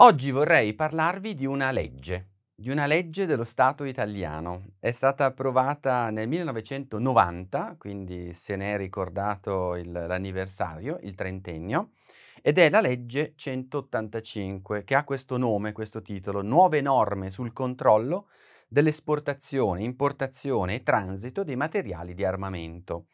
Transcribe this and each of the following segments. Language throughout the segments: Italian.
Oggi vorrei parlarvi di una legge, di una legge dello Stato italiano. È stata approvata nel 1990, quindi se ne è ricordato il, l'anniversario, il trentennio, ed è la legge 185 che ha questo nome, questo titolo, Nuove norme sul controllo dell'esportazione, importazione e transito dei materiali di armamento.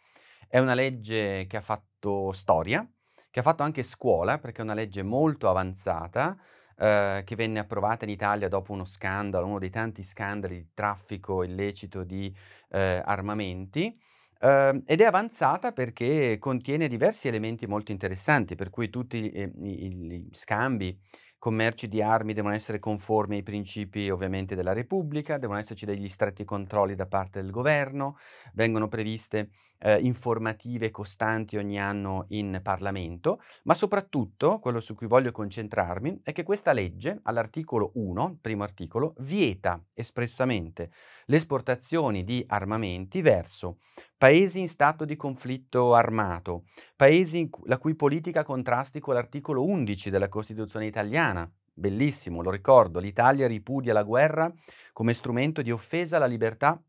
È una legge che ha fatto storia, che ha fatto anche scuola, perché è una legge molto avanzata, eh, che venne approvata in Italia dopo uno scandalo, uno dei tanti scandali di traffico illecito di eh, armamenti ehm, ed è avanzata perché contiene diversi elementi molto interessanti, per cui tutti eh, gli scambi commerci di armi devono essere conformi ai principi ovviamente della Repubblica, devono esserci degli stretti controlli da parte del governo, vengono previste eh, informative costanti ogni anno in Parlamento, ma soprattutto quello su cui voglio concentrarmi è che questa legge all'articolo 1, primo articolo, vieta espressamente le esportazioni di armamenti verso paesi in stato di conflitto armato, paesi la cui politica contrasti con l'articolo 11 della Costituzione italiana. Bellissimo, lo ricordo, l'Italia ripudia la guerra come strumento di offesa alla libertà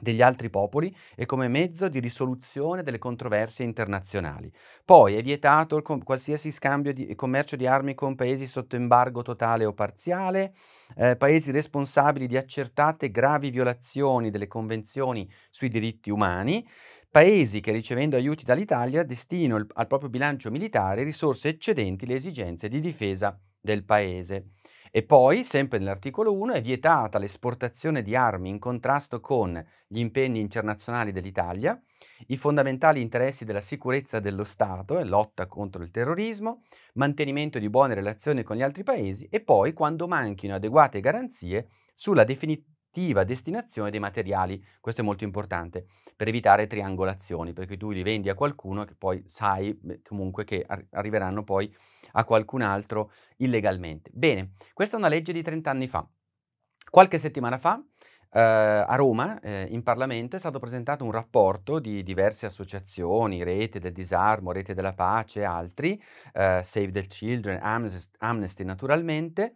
degli altri popoli e come mezzo di risoluzione delle controversie internazionali. Poi è vietato il com- qualsiasi scambio e commercio di armi con paesi sotto embargo totale o parziale, eh, paesi responsabili di accertate gravi violazioni delle convenzioni sui diritti umani, paesi che ricevendo aiuti dall'Italia destinano al proprio bilancio militare risorse eccedenti le esigenze di difesa del paese. E poi, sempre nell'articolo 1, è vietata l'esportazione di armi in contrasto con gli impegni internazionali dell'Italia, i fondamentali interessi della sicurezza dello Stato e eh, lotta contro il terrorismo, mantenimento di buone relazioni con gli altri paesi e poi quando manchino adeguate garanzie sulla definizione cattiva destinazione dei materiali. Questo è molto importante per evitare triangolazioni, perché tu li vendi a qualcuno che poi sai comunque che ar- arriveranno poi a qualcun altro illegalmente. Bene, questa è una legge di 30 anni fa. Qualche settimana fa Uh, a Roma, eh, in Parlamento, è stato presentato un rapporto di diverse associazioni, Rete del Disarmo, Rete della Pace e altri, uh, Save the Children, Amnesty, Amnesty naturalmente,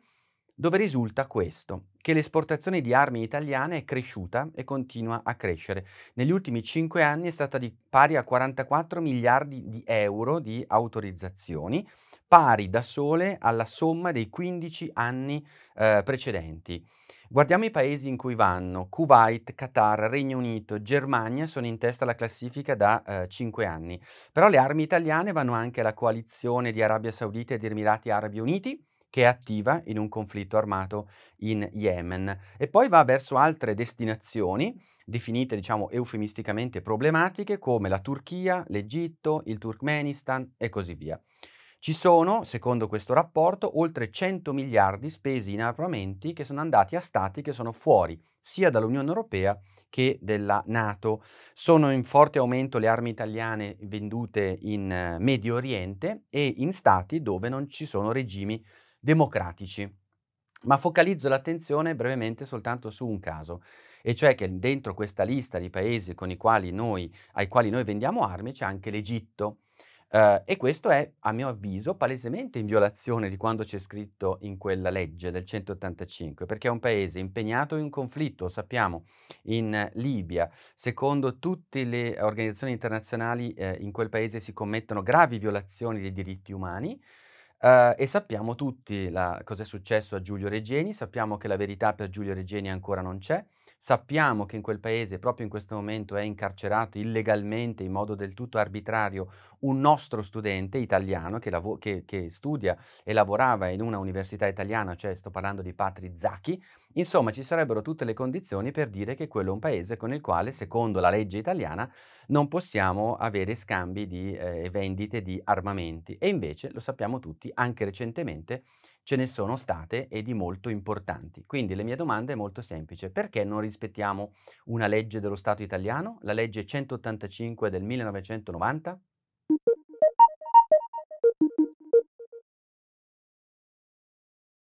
dove risulta questo, che l'esportazione di armi italiane è cresciuta e continua a crescere. Negli ultimi 5 anni è stata di, pari a 44 miliardi di euro di autorizzazioni, pari da sole alla somma dei 15 anni eh, precedenti. Guardiamo i paesi in cui vanno. Kuwait, Qatar, Regno Unito, Germania sono in testa alla classifica da eh, 5 anni. Però le armi italiane vanno anche alla coalizione di Arabia Saudita e di Emirati Arabi Uniti, che è attiva in un conflitto armato in Yemen e poi va verso altre destinazioni definite diciamo eufemisticamente problematiche come la Turchia, l'Egitto, il Turkmenistan e così via. Ci sono, secondo questo rapporto, oltre 100 miliardi spesi in armamenti che sono andati a stati che sono fuori sia dall'Unione Europea che della Nato. Sono in forte aumento le armi italiane vendute in eh, Medio Oriente e in stati dove non ci sono regimi democratici. Ma focalizzo l'attenzione brevemente soltanto su un caso, e cioè che dentro questa lista di paesi quali noi, ai quali noi vendiamo armi c'è anche l'Egitto. Uh, e questo è, a mio avviso, palesemente in violazione di quanto c'è scritto in quella legge del 185, perché è un paese impegnato in conflitto, lo sappiamo, in Libia. Secondo tutte le organizzazioni internazionali eh, in quel paese si commettono gravi violazioni dei diritti umani. Uh, e sappiamo tutti la, cosa è successo a Giulio Regeni, sappiamo che la verità per Giulio Regeni ancora non c'è, sappiamo che in quel paese proprio in questo momento è incarcerato illegalmente in modo del tutto arbitrario un nostro studente italiano che, lavo- che, che studia e lavorava in una università italiana, cioè sto parlando di Patri Zacchi, Insomma, ci sarebbero tutte le condizioni per dire che quello è un paese con il quale, secondo la legge italiana, non possiamo avere scambi di eh, vendite di armamenti. E invece, lo sappiamo tutti, anche recentemente ce ne sono state e di molto importanti. Quindi la mia domanda è molto semplice. Perché non rispettiamo una legge dello Stato italiano, la legge 185 del 1990?